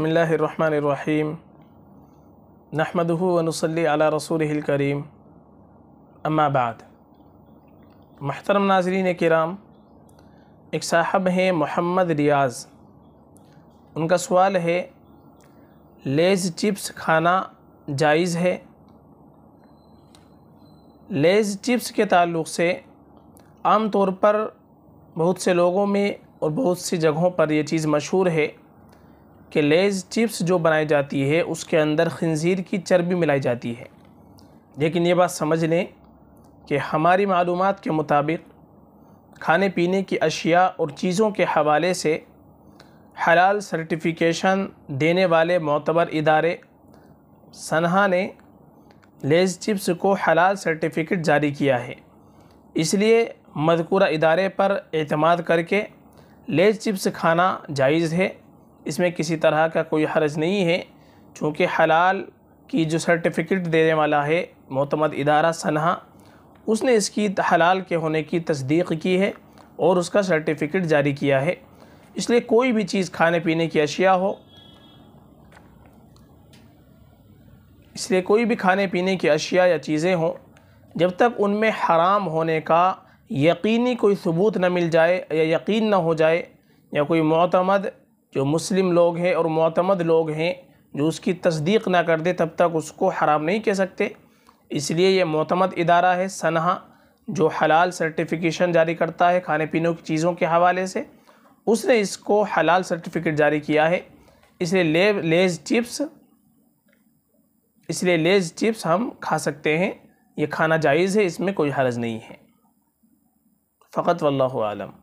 बसमीम नहमदहू वनसली अला रसूल करीम अम्माबाद महतरम नाजरीन कराम एक साहब हैं मोहम्मद रियाज़ उनका सवाल है लेज़ चिप्स खाना जायज़ है लेज़ चिप्स के ताल्लुक से आम तौर पर बहुत से लोगों में और बहुत सी जगहों पर यह चीज़ मशहूर है कि लेज़ चिप्स जो बनाई जाती है उसके अंदर खंजीर की चर्बी मिलाई जाती है लेकिन ये बात समझ लें कि हमारी मालूम के मुताबिक खाने पीने की अशिया और चीज़ों के हवाले से हलाल सर्टिफिकेशन देने वाले मोतबर इदारे सन्हा ने लेज़ चिप्स को हलाल सर्टिफिकेट जारी किया है इसलिए मधकूरा इदारे पर अतमाद करके लेज़ चिप्स खाना जायज़ है इसमें किसी तरह का कोई हर्ज नहीं है चूँकि हलाल की जो सर्टिफिकेट देने वाला है मोतमद इदारा सनहा उसने इसकी हलाल के होने की तस्दीक की है और उसका सर्टिफिकेट जारी किया है इसलिए कोई भी चीज़ खाने पीने की अशिया हो इसलिए कोई भी खाने पीने की अशिया या चीज़ें हों जब तक उनमें हराम होने का यकीनी कोई सबूत न मिल जाए या यकीन न हो जाए या कोई मतमद जो मुस्लिम लोग हैं और मतमद लोग हैं जो उसकी तस्दीक ना कर दे तब तक उसको हराम नहीं कह सकते इसलिए यह मतमद इदारा है सनहा जो हलाल सर्टिफिकेशन जारी करता है खाने पीने की चीज़ों के हवाले से उसने इसको हलाल सर्टिफिकेट जारी किया है इसलिए ले, लेज चिप्स इसलिए लेज चिप्स हम खा सकते हैं ये खाना जायज़ है इसमें कोई हरज नहीं है फ़कत वल्लम